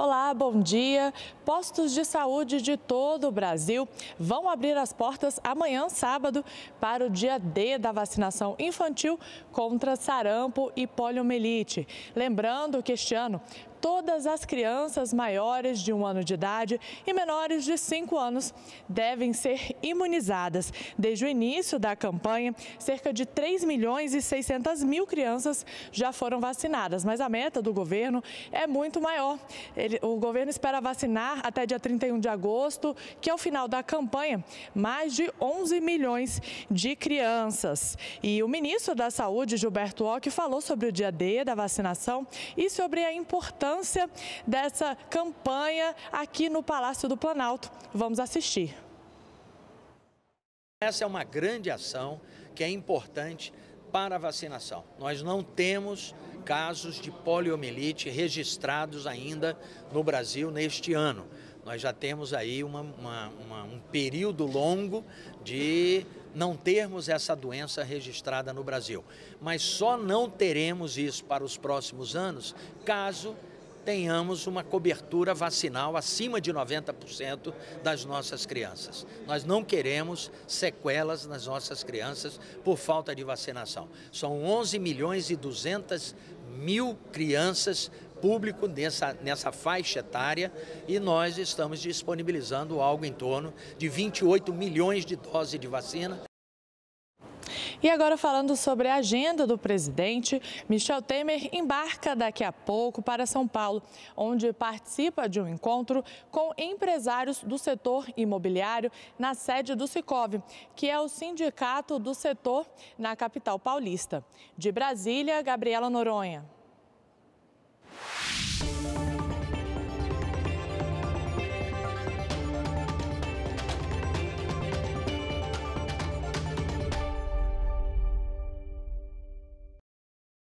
Olá, bom dia. Postos de saúde de todo o Brasil vão abrir as portas amanhã, sábado, para o dia D da vacinação infantil contra sarampo e poliomielite. Lembrando que este ano todas as crianças maiores de um ano de idade e menores de cinco anos devem ser imunizadas. Desde o início da campanha, cerca de 3 milhões e 600 mil crianças já foram vacinadas, mas a meta do governo é muito maior. Ele, o governo espera vacinar até dia 31 de agosto, que é o final da campanha, mais de 11 milhões de crianças. E o ministro da Saúde, Gilberto Ock, falou sobre o dia D da vacinação e sobre a importância importância dessa campanha aqui no Palácio do Planalto. Vamos assistir. Essa é uma grande ação que é importante para a vacinação. Nós não temos casos de poliomielite registrados ainda no Brasil neste ano. Nós já temos aí uma, uma, uma, um período longo de não termos essa doença registrada no Brasil. Mas só não teremos isso para os próximos anos caso tenhamos uma cobertura vacinal acima de 90% das nossas crianças. Nós não queremos sequelas nas nossas crianças por falta de vacinação. São 11 milhões e 200 mil crianças público nessa, nessa faixa etária e nós estamos disponibilizando algo em torno de 28 milhões de doses de vacina e agora falando sobre a agenda do presidente, Michel Temer embarca daqui a pouco para São Paulo, onde participa de um encontro com empresários do setor imobiliário na sede do Sicov, que é o sindicato do setor na capital paulista. De Brasília, Gabriela Noronha.